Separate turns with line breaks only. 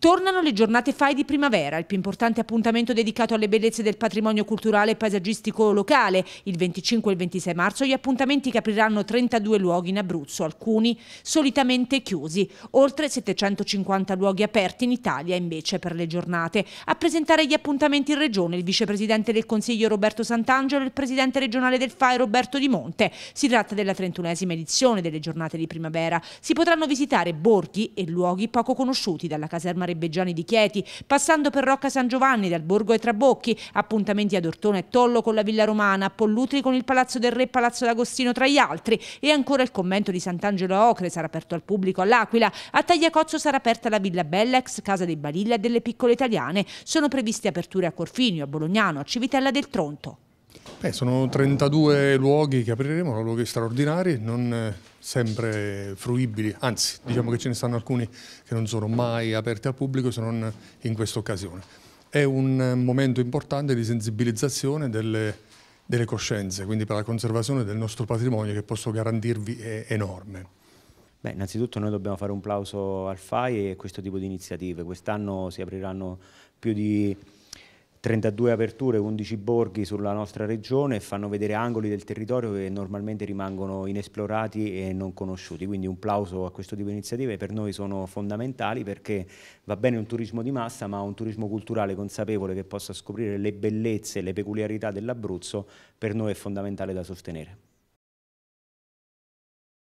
Tornano le giornate FAI di primavera, il più importante appuntamento dedicato alle bellezze del patrimonio culturale e paesaggistico locale. Il 25 e il 26 marzo gli appuntamenti che apriranno 32 luoghi in Abruzzo, alcuni solitamente chiusi. Oltre 750 luoghi aperti in Italia invece per le giornate. A presentare gli appuntamenti in regione il vicepresidente del Consiglio Roberto Sant'Angelo e il presidente regionale del FAI Roberto Di Monte. Si tratta della 31esima edizione delle giornate di primavera. Si potranno visitare borghi e luoghi poco conosciuti dalla caserma Marebeggiani di Chieti, passando per Rocca San Giovanni, dal Borgo ai Trabocchi, appuntamenti ad Ortone e Tollo con la Villa Romana, a Pollutri con il Palazzo del Re e Palazzo d'Agostino tra gli altri e ancora il convento di Sant'Angelo a Ocre sarà aperto al pubblico all'Aquila, a Tagliacozzo sarà aperta la Villa Bella, ex casa dei Balilla e delle piccole italiane, sono previste aperture a Corfinio, a Bolognano, a Civitella del Tronto.
Beh, sono 32 luoghi che apriremo, luoghi straordinari, non eh, sempre fruibili, anzi diciamo che ce ne stanno alcuni che non sono mai aperti al pubblico se non in questa occasione. È un eh, momento importante di sensibilizzazione delle, delle coscienze, quindi per la conservazione del nostro patrimonio che posso garantirvi è enorme.
Beh, innanzitutto noi dobbiamo fare un plauso al FAI e a questo tipo di iniziative. Quest'anno si apriranno più di 32 aperture, 11 borghi sulla nostra regione e fanno vedere angoli del territorio che normalmente rimangono inesplorati e non conosciuti, quindi un plauso a questo tipo di iniziative per noi sono fondamentali perché va bene un turismo di massa ma un turismo culturale consapevole che possa scoprire le bellezze e le peculiarità dell'Abruzzo per noi è fondamentale da sostenere.